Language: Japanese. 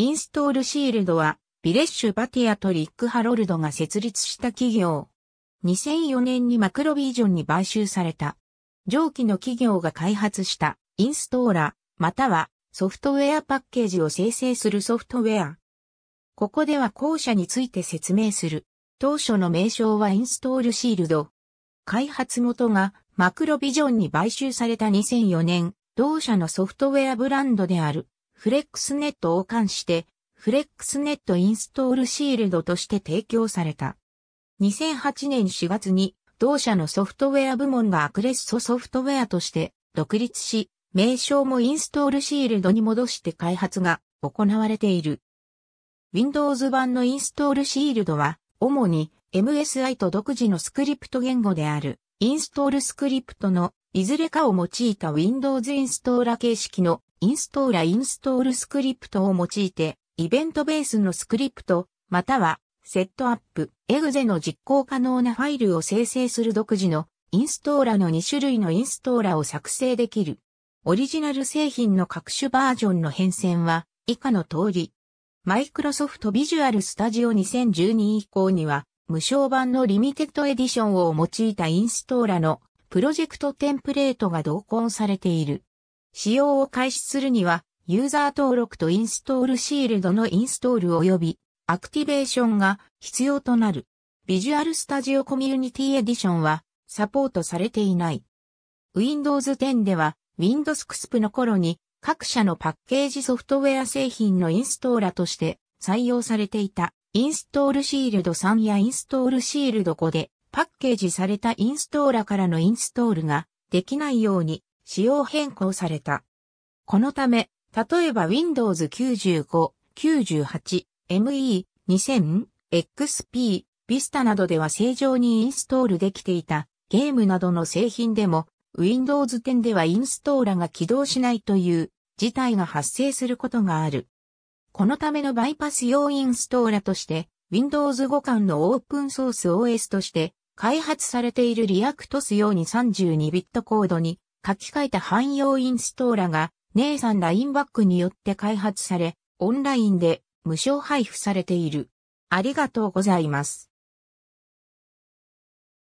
インストールシールドは、ビレッシュ・バティアとリック・ハロルドが設立した企業。2004年にマクロビージョンに買収された。上記の企業が開発したインストーラ、またはソフトウェアパッケージを生成するソフトウェア。ここでは後者について説明する。当初の名称はインストールシールド。開発元がマクロビジョンに買収された2004年、同社のソフトウェアブランドであるフレックスネットを冠して、フレックスネットインストールシールドとして提供された。2008年4月に、同社のソフトウェア部門がアクレッソソフトウェアとして独立し、名称もインストールシールドに戻して開発が行われている。Windows 版のインストールシールドは、主に MSI と独自のスクリプト言語である、インストールスクリプトのいずれかを用いた Windows インストーラ形式のインストーラインストールスクリプトを用いて、イベントベースのスクリプト、または、セットアップ、エグゼの実行可能なファイルを生成する独自のインストーラの2種類のインストーラを作成できる。オリジナル製品の各種バージョンの変遷は以下の通り。マイクロソフトビジュアルスタジオ2012以降には無償版のリミテッドエディションを用いたインストーラのプロジェクトテンプレートが同梱されている。使用を開始するには、ユーザー登録とインストールシールドのインストール及び、アクティベーションが必要となる。ビジュアルスタジオコミュニティエディションは、サポートされていない。Windows 10では、Windows XP の頃に、各社のパッケージソフトウェア製品のインストーラとして採用されていた、インストールシールド3やインストールシールド5で、パッケージされたインストーラからのインストールができないように仕様変更された。このため、例えば Windows 95、98、ME、2000、XP、Vista などでは正常にインストールできていたゲームなどの製品でも Windows 10ではインストーラが起動しないという事態が発生することがある。このためのバイパス用インストーラとして Windows 5換のオープンソース OS として開発されている React 用に32 b i t コードに書き換えた汎用インストーラが、姉さんラインバックによって開発され、オンラインで無償配布されている。ありがとうございます。